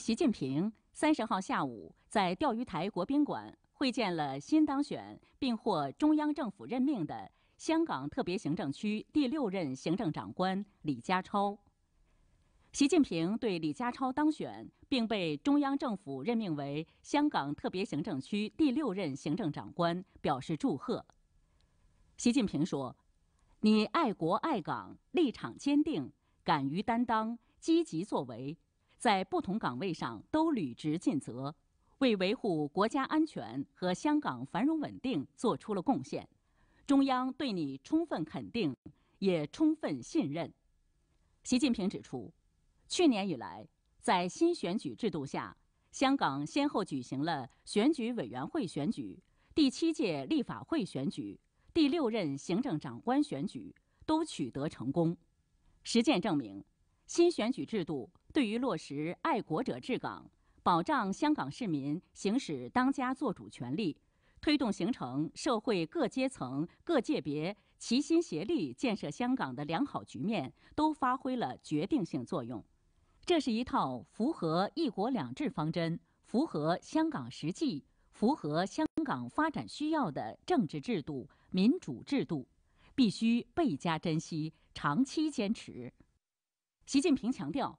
习近平三十号下午在钓鱼台国宾馆会见了新当选并获中央政府任命的香港特别行政区第六任行政长官李家超。习近平对李家超当选并被中央政府任命为香港特别行政区第六任行政长官表示祝贺。习近平说：“你爱国爱港，立场坚定，敢于担当，积极作为。”在不同岗位上都履职尽责，为维护国家安全和香港繁荣稳定作出了贡献。中央对你充分肯定，也充分信任。习近平指出，去年以来，在新选举制度下，香港先后举行了选举委员会选举、第七届立法会选举、第六任行政长官选举，都取得成功。实践证明，新选举制度。对于落实爱国者治港，保障香港市民行使当家作主权利，推动形成社会各阶层各界别齐心协力建设香港的良好局面，都发挥了决定性作用。这是一套符合“一国两制”方针、符合香港实际、符合香港发展需要的政治制度、民主制度，必须倍加珍惜、长期坚持。习近平强调。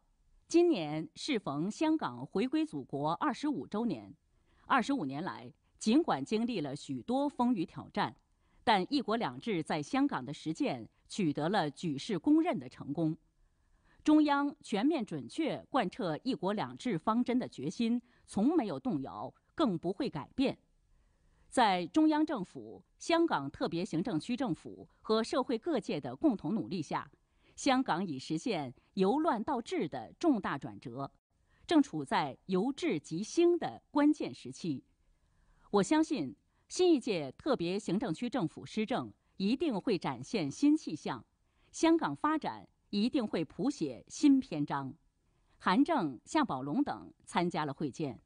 今年适逢香港回归祖国二十五周年，二十五年来，尽管经历了许多风雨挑战，但“一国两制”在香港的实践取得了举世公认的成功。中央全面准确贯彻“一国两制”方针的决心从没有动摇，更不会改变。在中央政府、香港特别行政区政府和社会各界的共同努力下，香港已实现由乱到治的重大转折，正处在由治及兴的关键时期。我相信，新一届特别行政区政府施政一定会展现新气象，香港发展一定会谱写新篇章。韩正、夏宝龙等参加了会见。